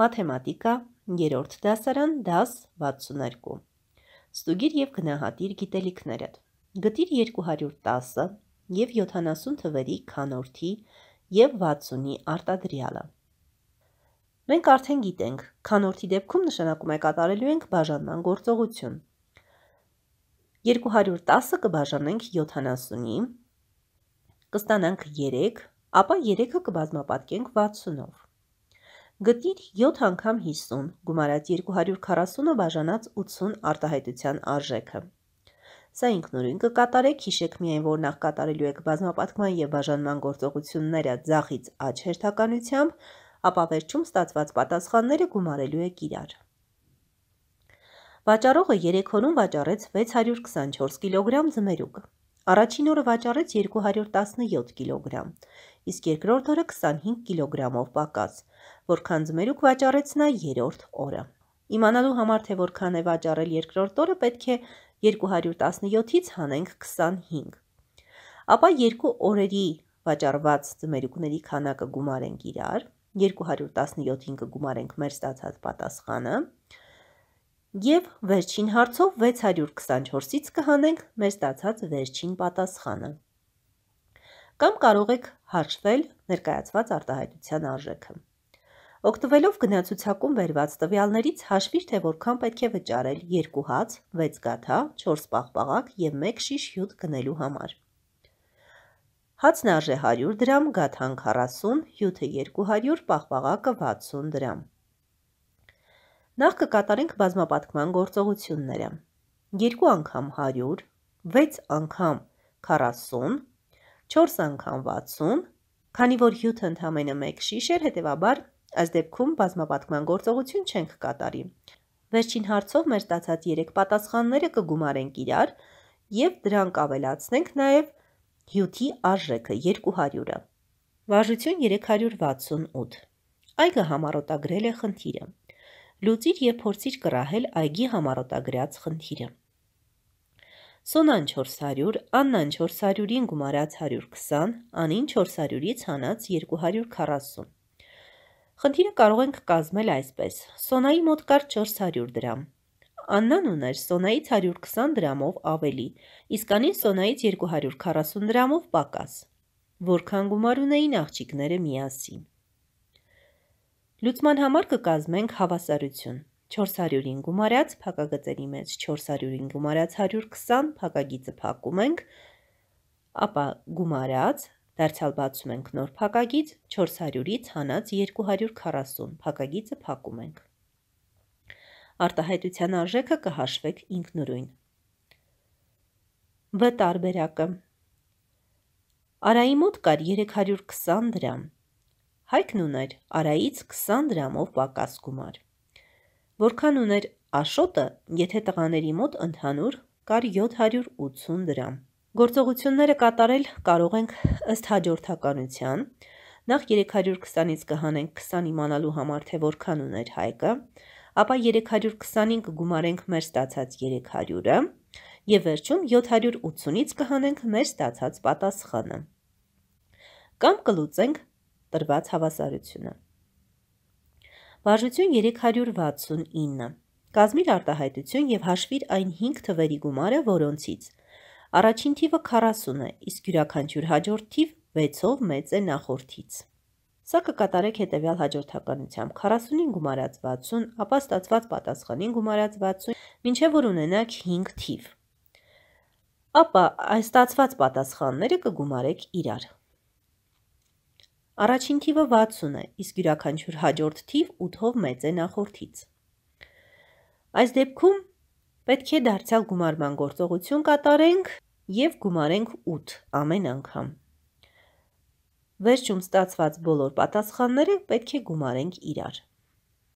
մաթեմատիկա, երորդ դասարան, դաս 62։ Ստուգիր և գնահատիր գիտելիքներդ։ Գտիր 210-ը և 70 թվերի քանորդի և 60-ի արտադրյալը։ Մենք արդեն գիտենք, քանորդի դեպքում նշանակում է կատարելու ենք բաժանման գործողություն։ 210-ը կբաժանենք 70-ի, կստանանք 3, ապա 3-ը կբազմապատկենք 60-ով։ Գտիր 7 անգամ 50, գումարած 240-ը բաժանած 80 արտահայտության արժեքը։ Սա ինքնուրույն կկատարեք, հիշեք միայն, որ նախ կատարելու եք բազմապատկման եւ բաժանման գործողությունները ձախից աչ հերթականությամբ, ապա վերջում ստացված պատասխանները գումարելու եք իրար։ Վաճառողը 3 օրում վաճառեց 624 կիլոգրամ ձմերուկ։ Առաջին օրը վաճառեց 217 կիլոգրամ, իսկ երկրորդ օրը 25 կիլոգրամով պակաս, որքան ձմերուկ վաճառեց նա երրորդ օրը։ Իմանալու համար, թե որքան է վաճառել երկրորդ օրը, պետք է 217-ից հանենք 25։ Ապա երկու օրերի վաճառված ձմերուկների քանակը գումարենք իրար, 217-ին կգումարենք մեր ստացած պատասխանը, Եվ վերջին հարցով 624-ից կհանենք մեր ստացած վերջին պատասխանը։ Կամ կարող եք հաշվել ներկայացված արտահայտության արժեքը։ Օգտվելով գնացուցակում վերված տվյալներից հաշվիր, թե որքան պետք է վճարել 2 հաց, 6 գաթա, 4 պաղպաղակ և 1 շիշ հյութ գնելու համար։ Հացն արժե 100 դրամ, գաթան 40, հյութը 200, պաղպաղակը 60 դրամ։ Նախ կկատարենք բազմապատկման գործողությունները։ 2 անգամ 100, 6 անգամ 40, 4 անգամ 60, քանի որ հյութը ընդամենը 1 շիշ էր, հետևաբար այս դեպքում բազմապատկման գործողություն չենք կատարի։ Վերջին հարցով մեր ստացած 3 պատասխանները կգումարենք իրար եւ դրանք ավելացնենք նաեւ հյութի արժեքը 200-ը։ Վարժություն 368։ Այգը համառոտագրել է խնդիրը լուծիր և փորձիր կրահել այգի համարոտագրած խնդիրը։ Սոնան 400, Աննան 400-ին գումարած 120, Անին 400-ից հանած 240։ Խնդիրը կարող ենք կազմել այսպես. Սոնայի մոտ կար 400 դրամ։ Աննան ուներ Սոնայից 120 դրամով ավելի, իսկ Անին Սոնայից 240 դրամով պակաս։ Որքան գումար ունեին աղջիկները միասին։ Լուծման համար կկազմենք հավասարություն 400-ին գումարած փակագծերի մեջ 400-ին գումարած 120 փակագիծը փակում ենք, ապա գումարած դարձյալ բացում ենք նոր փակագիծ 400-ից հանած 240 փակագիծը փակում ենք։ Արտահայտության արժեքը կհաշվեք ինքնուրույն։ Վ տարբերակը Արայի մոտ կար 320 դրամ, Հայքն ուներ արայից 20 դրամով պակաս գումար։ Որքան ուներ Աշոտը, եթե տղաների մոտ ընդհանուր կար 780 դրամ։ Գործողությունները կատարել կարող ենք ըստ հաջորդականության։ Նախ 320-ից կհանենք 20 իմանալու համար, թե որքան ուներ Հայկը, ապա 325 կգումարենք մեր ստացած 300-ը եւ վերջում 780-ից կհանենք մեր ստացած պատասխանը։ Կամ կլուծենք տրված հավասարությունը։ Բաժություն 369 Կազմիր արտահայտություն եւ հաշվիր այն 5 թվերի գումարը, որոնցից առաջին թիվը 40 է, իսկ յուրաքանչյուր հաջորդ թիվ 6-ով մեծ է նախորդից։ Սա կկատարեք հետևյալ հաջորդականությամբ. 40-ին գումարած 60, ապա ստացված պատասխանին գումարած 60, մինչև որ ունենաք 5 թիվ։ Ապա այս ստացված պատասխանները կգումարեք իրար։ Առաջին թիվը 60 է, իսկ յուրաքանչյուր հաջորդ թիվ 8-ով մեծ է նախորդից։ Այս դեպքում պետք է դարձյալ գումարման գործողություն կատարենք և գումարենք 8 ամեն անգամ։ Վերջում ստացված բոլոր պատասխանները պետք է գումարենք իրար։